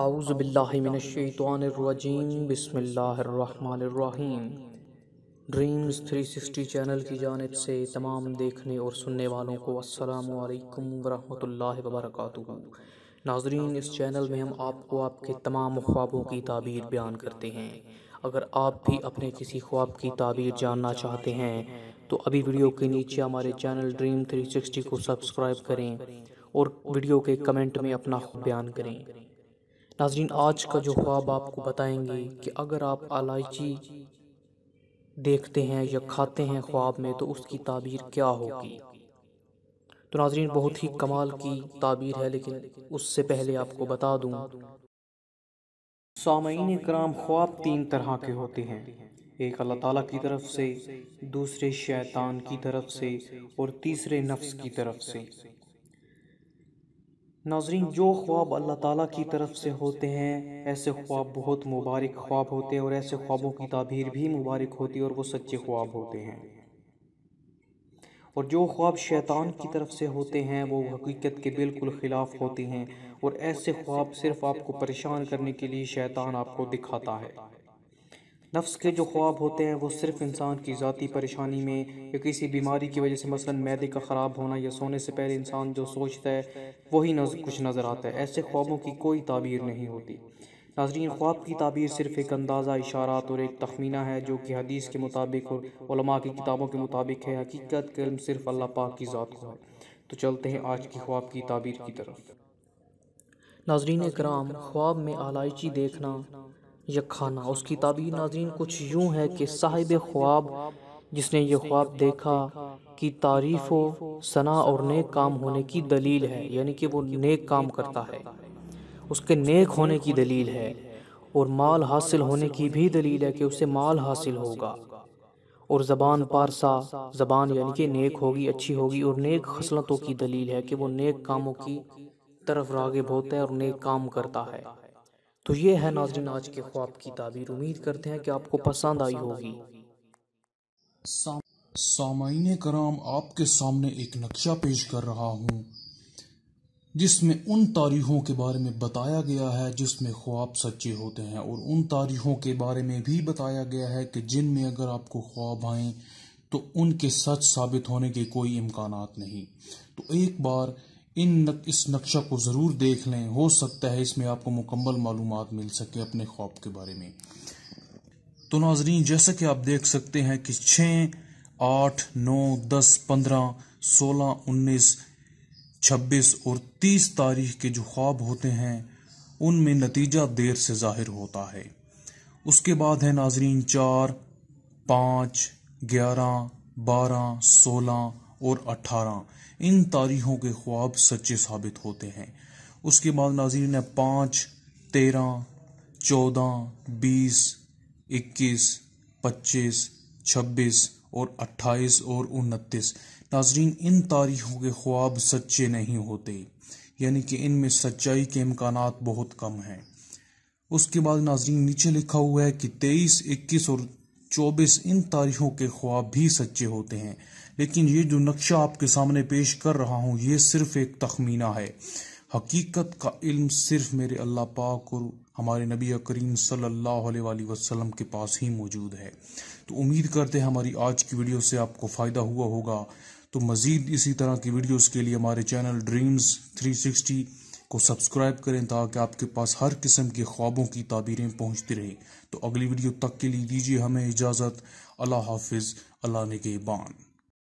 आउज़बिल्लिमिनशैतवानरजीम बसमीम dreams 360 channel की जानब से तमाम देखने और सुनने वालों को असलकम वालेकुम वरहमतुल्लाहि नाजरीन इस चैनल में हम आपको आपके तमाम ख्वाबों की ताबीर बयान करते हैं अगर आप भी अपने किसी ख्वाब की ताबीर जानना चाहते हैं तो अभी वीडियो के नीचे हमारे चैनल ड्रीम 360 को सब्सक्राइब करें और वीडियो के कमेंट में अपना बयान करें नाजरीन आज का जो ख्वाब आपको बताएंगे कि अगर आप इलायची देखते हैं या खाते हैं ख्वाब में तो उसकी ताबीर क्या होगी तो नाजरीन बहुत ही कमाल की ताबीर है लेकिन उससे पहले आपको बता दूँ सामीन कराम ख्वाब तीन तरह के होते हैं एक अल्लाह ताला की तरफ से दूसरे शैतान की तरफ से और तीसरे नफ्स की तरफ से नाजरीन जो ख्वाब अल्लाह ताला की तरफ से होते हैं ऐसे ख्वाब बहुत मुबारक ख्वाब होते हैं और ऐसे ख्वाबों की ताबीर भी मुबारक होती है और वो सच्चे ख्वाब होते हैं और जो ख्वाब शैतान की तरफ से होते हैं वो हकीकत के बिल्कुल ख़िलाफ़ होते हैं और ऐसे ख्वाब सिर्फ़ आपको परेशान करने के लिए शैतान आपको दिखाता है नफ्स के जो ख्वाब होते हैं वो सिर्फ इंसान की ज़ाती परेशानी में या किसी बीमारी की वजह से मसलन मैदे का ख़राब होना या सोने से पहले इंसान जो सोचता है वही नज, कुछ नज़र आता है ऐसे ख्वाबों की कोई ताबीर नहीं होती नाजरीन ख्वाब की ताबीर सिर्फ एक अंदाज़ा इशारात और एक तखमीना है जो कि हदीस के मुताबिक और की किताबों के मुताबिक है हकीकत कलम इल्म सिर्फ अल्लाह पाक की ज़ात को है तो चलते हैं आज की ख्वाब की ताबीर की तरफ नाजरीन कराम ख्वाब में आलाइची देखना यह खाना उसकी ताबी नाजीन कुछ यूं है कि साहिब ख्वाब जिसने ये ख्वाब देखा कि तारीफ़ व सना और नेक काम होने की दलील है यानी कि वो नेक काम करता है उसके नेक होने की दलील है और माल हासिल होने की भी दलील है कि उसे माल हासिल होगा और ज़बान पारसा ज़बान यानी कि नेक होगी अच्छी होगी और नेक खसलतों की दलील है कि वो नेक कामों की तरफ रागब होता है और नेक काम करता है तो ये है नाजरीन आज के ख्वाब की ताबीर उम्मीद करते हैं कि आपको पसंद आई होगी सामाइन कराम आपके सामने एक नक्शा पेश कर रहा हूँ जिसमें उन तारीखों के बारे में बताया गया है जिसमें ख्वाब सच्चे होते हैं और उन तारीखों के बारे में भी बताया गया है कि जिनमें अगर आपको ख्वाब आए तो उनके सच साबित होने के कोई इम्कान नहीं तो एक बार इन नक, इस नक्शा को ज़रूर देख लें हो सकता है इसमें आपको मुकम्मल मालूम मिल सके अपने ख्वाब के बारे में तो नाजरीन जैसा कि आप देख सकते हैं कि छः आठ नौ दस पंद्रह सोलह उन्नीस छब्बीस और तीस तारीख के जो ख्वाब होते हैं उनमें नतीजा देर से ज़ाहिर होता है उसके बाद है नाजरीन चार पाँच ग्यारह बारह सोलह और 18 इन तारीखों के ख्वाब सच्चे साबित होते हैं उसके बाद नाजीर ने पाँच तेरह चौदह बीस इक्कीस पच्चीस छब्बीस और अट्ठाईस और उनतीस नाजरीन इन तारीखों के ख्वाब सच्चे नहीं होते यानी कि इनमें सच्चाई के इम्कान बहुत कम हैं उसके बाद नाजरीन नीचे लिखा हुआ है कि तेईस इक्कीस और चौबीस इन तारीखों के ख्वाब भी सच्चे होते हैं लेकिन ये जो नक्शा आपके सामने पेश कर रहा हूँ ये सिर्फ एक तखमीना है हकीकत का इल्म सिर्फ मेरे अल्लाह पाक और हमारे नबी करीम सल्लल्लाहु अलैहि वसल्लम के पास ही मौजूद है तो उम्मीद करते हैं हमारी आज की वीडियो से आपको फ़ायदा हुआ होगा तो मज़ीद इसी तरह की वीडियोस के लिए हमारे चैनल ड्रीम्स थ्री सिक्सटी को सब्सक्राइब करें ताकि आपके पास हर किस्म के ख्वाबों की ताबीरें पहुंचती रहें तो अगली वीडियो तक के लिए दीजिए हमें इजाज़त अल्लाह हाफिज़ अल्लाह ने के बान